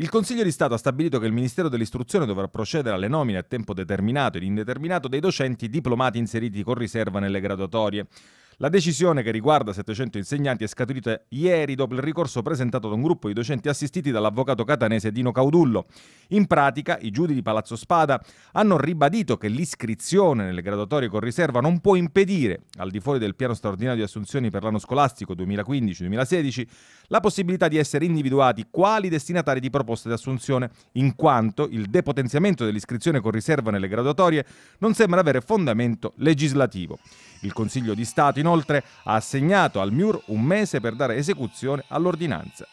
Il Consiglio di Stato ha stabilito che il Ministero dell'Istruzione dovrà procedere alle nomine a tempo determinato ed indeterminato dei docenti diplomati inseriti con riserva nelle graduatorie. La decisione che riguarda 700 insegnanti è scaturita ieri dopo il ricorso presentato da un gruppo di docenti assistiti dall'avvocato catanese Dino Caudullo. In pratica, i giudici di Palazzo Spada hanno ribadito che l'iscrizione nelle graduatorie con riserva non può impedire, al di fuori del piano straordinario di assunzioni per l'anno scolastico 2015-2016, la possibilità di essere individuati quali destinatari di proposte di assunzione, in quanto il depotenziamento dell'iscrizione con riserva nelle graduatorie non sembra avere fondamento legislativo. Il Consiglio di Stato inoltre ha assegnato al MIUR un mese per dare esecuzione all'ordinanza.